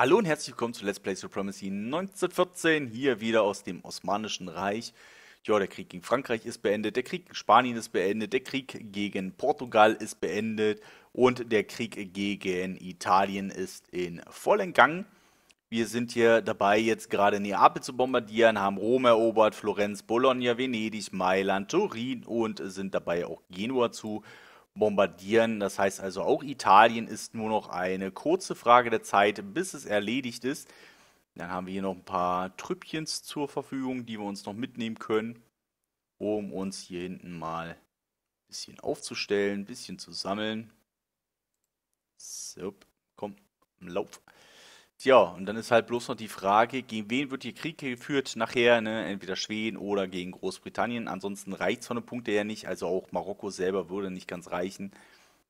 Hallo und herzlich willkommen zu Let's Play Supremacy 1914, hier wieder aus dem Osmanischen Reich. Ja, der Krieg gegen Frankreich ist beendet, der Krieg gegen Spanien ist beendet, der Krieg gegen Portugal ist beendet und der Krieg gegen Italien ist in vollen Gang. Wir sind hier dabei, jetzt gerade Neapel zu bombardieren, haben Rom erobert, Florenz, Bologna, Venedig, Mailand, Turin und sind dabei auch Genua zu bombardieren. Das heißt also, auch Italien ist nur noch eine kurze Frage der Zeit, bis es erledigt ist. Dann haben wir hier noch ein paar Trüppchens zur Verfügung, die wir uns noch mitnehmen können, um uns hier hinten mal ein bisschen aufzustellen, ein bisschen zu sammeln. So, komm, im Lauf. Tja, und dann ist halt bloß noch die Frage, gegen wen wird hier Krieg geführt nachher, ne? Entweder Schweden oder gegen Großbritannien. Ansonsten reicht es von den Punkten her nicht, also auch Marokko selber würde nicht ganz reichen,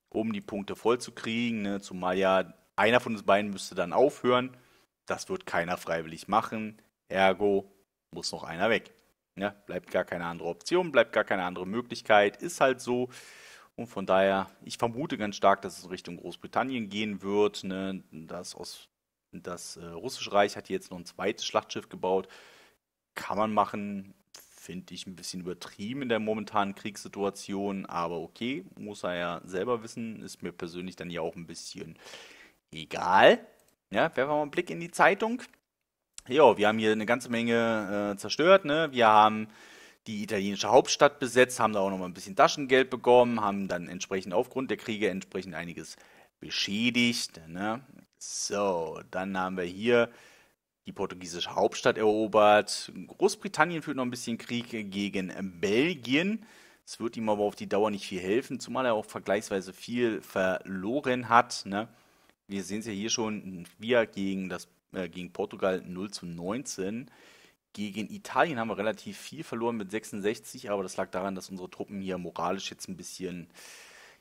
um die Punkte vollzukriegen. ne? Zumal ja einer von uns beiden müsste dann aufhören. Das wird keiner freiwillig machen. Ergo muss noch einer weg. Ne? Bleibt gar keine andere Option, bleibt gar keine andere Möglichkeit. Ist halt so. Und von daher, ich vermute ganz stark, dass es in Richtung Großbritannien gehen wird, ne? dass aus das äh, Russische Reich hat jetzt noch ein zweites Schlachtschiff gebaut. Kann man machen, finde ich ein bisschen übertrieben in der momentanen Kriegssituation, aber okay, muss er ja selber wissen, ist mir persönlich dann ja auch ein bisschen egal. Ja, werfen wir mal einen Blick in die Zeitung. Ja, wir haben hier eine ganze Menge äh, zerstört, ne? Wir haben die italienische Hauptstadt besetzt, haben da auch nochmal ein bisschen Taschengeld bekommen, haben dann entsprechend aufgrund der Kriege entsprechend einiges beschädigt. Ne? So, dann haben wir hier die portugiesische Hauptstadt erobert. Großbritannien führt noch ein bisschen Krieg gegen Belgien. Es wird ihm aber auf die Dauer nicht viel helfen, zumal er auch vergleichsweise viel verloren hat. Ne? Wir sehen es ja hier schon, wir gegen, das, äh, gegen Portugal 0 zu 19. Gegen Italien haben wir relativ viel verloren mit 66, aber das lag daran, dass unsere Truppen hier moralisch jetzt ein bisschen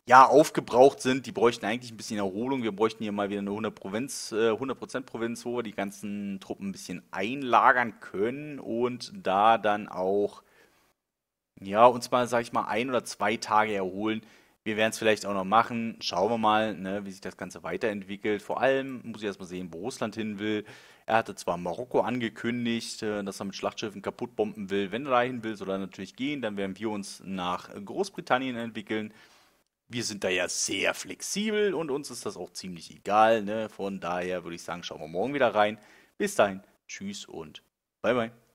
ja, aufgebraucht sind. Die bräuchten eigentlich ein bisschen Erholung. Wir bräuchten hier mal wieder eine 100%-Provinz, 100%, äh, Provinz, wo wir die ganzen Truppen ein bisschen einlagern können und da dann auch, ja, uns mal, sag ich mal, ein oder zwei Tage erholen. Wir werden es vielleicht auch noch machen. Schauen wir mal, ne, wie sich das Ganze weiterentwickelt. Vor allem muss ich erstmal sehen, wo Russland hin will. Er hatte zwar Marokko angekündigt, äh, dass er mit Schlachtschiffen kaputtbomben will. Wenn er dahin will, soll er natürlich gehen. Dann werden wir uns nach Großbritannien entwickeln wir sind da ja sehr flexibel und uns ist das auch ziemlich egal. Ne? Von daher würde ich sagen, schauen wir morgen wieder rein. Bis dahin, tschüss und bye bye.